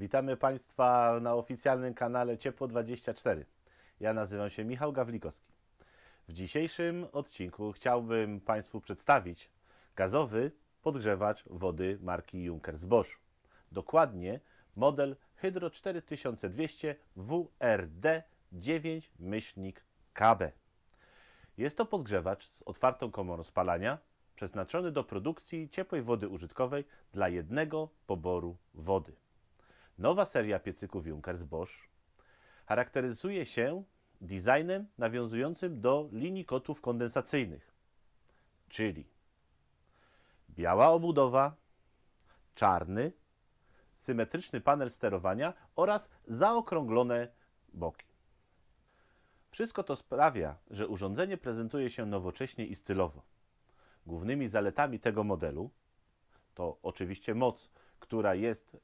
Witamy Państwa na oficjalnym kanale Ciepło24. Ja nazywam się Michał Gawlikowski. W dzisiejszym odcinku chciałbym Państwu przedstawić gazowy podgrzewacz wody marki Junkers Bosch. Dokładnie model Hydro 4200 WRD 9 KB. Jest to podgrzewacz z otwartą komorą spalania, przeznaczony do produkcji ciepłej wody użytkowej dla jednego poboru wody. Nowa seria piecyków Junkers Bosch charakteryzuje się designem nawiązującym do linii kotów kondensacyjnych, czyli biała obudowa, czarny, symetryczny panel sterowania oraz zaokrąglone boki. Wszystko to sprawia, że urządzenie prezentuje się nowocześnie i stylowo. Głównymi zaletami tego modelu to oczywiście moc, która jest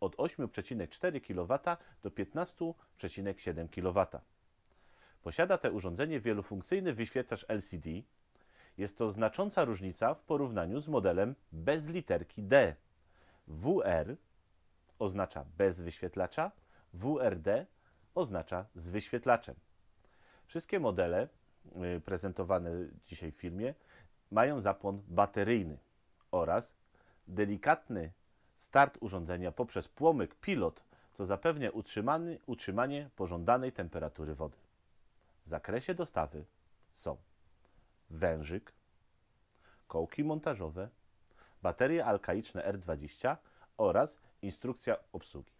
od 8,4 kW do 15,7 kW. Posiada to urządzenie wielofunkcyjny wyświetlacz LCD. Jest to znacząca różnica w porównaniu z modelem bez literki D. WR oznacza bez wyświetlacza, WRD oznacza z wyświetlaczem. Wszystkie modele y, prezentowane dzisiaj w filmie mają zapłon bateryjny oraz Delikatny start urządzenia poprzez płomyk pilot, co zapewnia utrzymanie pożądanej temperatury wody. W zakresie dostawy są wężyk, kołki montażowe, baterie alkaiczne R20 oraz instrukcja obsługi.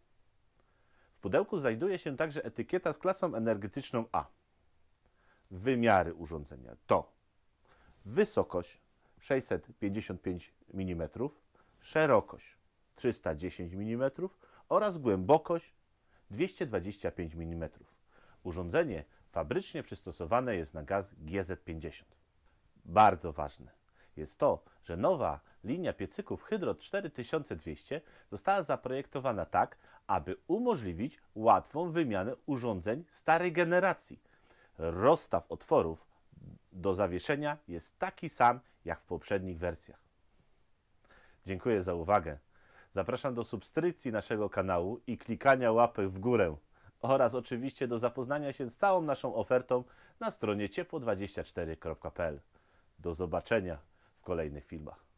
W pudełku znajduje się także etykieta z klasą energetyczną A. Wymiary urządzenia to wysokość 655 mm, szerokość 310 mm oraz głębokość 225 mm. Urządzenie fabrycznie przystosowane jest na gaz GZ50. Bardzo ważne jest to, że nowa linia piecyków Hydro 4200 została zaprojektowana tak, aby umożliwić łatwą wymianę urządzeń starej generacji. Rozstaw otworów do zawieszenia jest taki sam jak w poprzednich wersjach. Dziękuję za uwagę. Zapraszam do subskrypcji naszego kanału i klikania łapek w górę oraz oczywiście do zapoznania się z całą naszą ofertą na stronie ciepło24.pl. Do zobaczenia w kolejnych filmach.